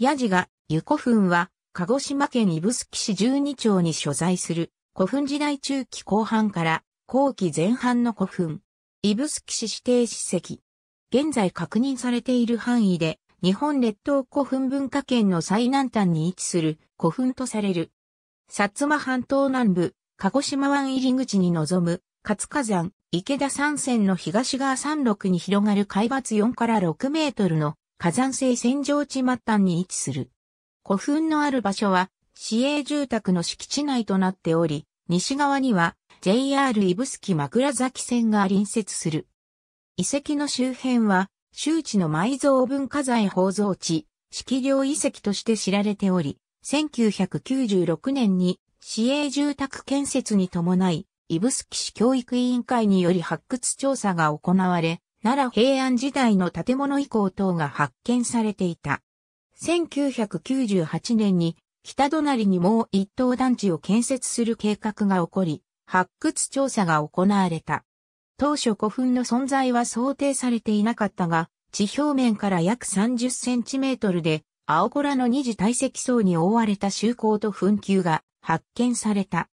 ヤジが、湯古墳は、鹿児島県指宿市十二町に所在する、古墳時代中期後半から後期前半の古墳。指宿市指定史跡。現在確認されている範囲で、日本列島古墳文化圏の最南端に位置する古墳とされる。薩摩半島南部、鹿児島湾入り口に臨む、活火山、池田山線の東側山麓に広がる海抜4から6メートルの火山性洗浄地末端に位置する。古墳のある場所は、市営住宅の敷地内となっており、西側には JR 指宿枕崎線が隣接する。遺跡の周辺は、周知の埋蔵文化財宝蔵地、敷領遺跡として知られており、1996年に市営住宅建設に伴い、指宿市教育委員会により発掘調査が行われ、奈良平安時代の建物遺構等が発見されていた。1998年に北隣にもう一等団地を建設する計画が起こり、発掘調査が行われた。当初古墳の存在は想定されていなかったが、地表面から約30センチメートルで、青コラの二次堆積層に覆われた周口と墳丘が発見された。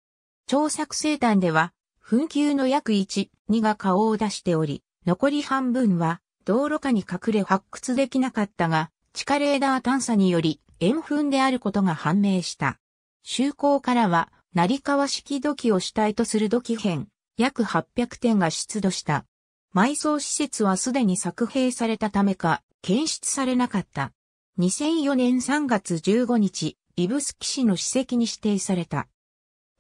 調査生誕では、墳丘の約1、2が顔を出しており、残り半分は道路下に隠れ発掘できなかったが、地下レーダー探査により円墳であることが判明した。就航からは、成川式土器を主体とする土器編、約800点が出土した。埋葬施設はすでに作兵されたためか、検出されなかった。2004年3月15日、イブスキ市の史跡に指定された。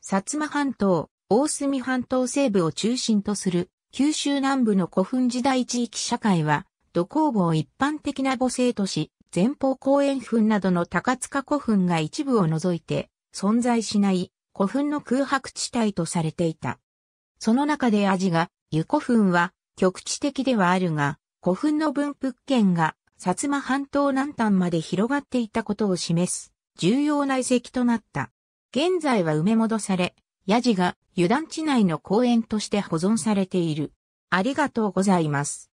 薩摩半島、大隅半島西部を中心とする九州南部の古墳時代地域社会は、土工房一般的な母性都市、前方公園墳などの高塚古墳が一部を除いて、存在しない古墳の空白地帯とされていた。その中で味が、湯古墳は局地的ではあるが、古墳の分布圏が薩摩半島南端まで広がっていたことを示す、重要な遺跡となった。現在は埋め戻され、ヤジが油断地内の公園として保存されている。ありがとうございます。